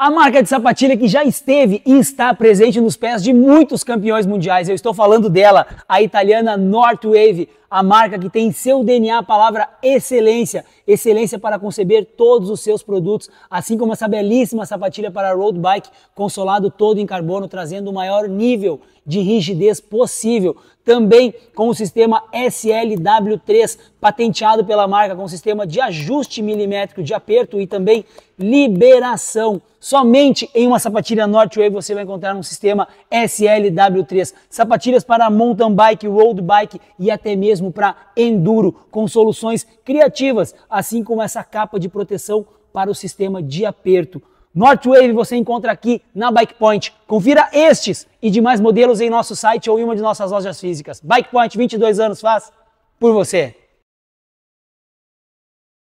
A marca de sapatilha que já esteve e está presente nos pés de muitos campeões mundiais. Eu estou falando dela, a italiana Northwave, a marca que tem em seu DNA a palavra excelência, excelência para conceber todos os seus produtos, assim como essa belíssima sapatilha para road bike, consolado todo em carbono, trazendo o maior nível de rigidez possível. Também com o sistema SLW3, patenteado pela marca, com sistema de ajuste milimétrico de aperto e também liberação. Somente em uma sapatilha Northway você vai encontrar um sistema SLW3. Sapatilhas para mountain bike, road bike e até mesmo mesmo para enduro, com soluções criativas, assim como essa capa de proteção para o sistema de aperto. Northwave você encontra aqui na Bike Point. Confira estes e demais modelos em nosso site ou em uma de nossas lojas físicas. Bike Point, 22 anos faz por você.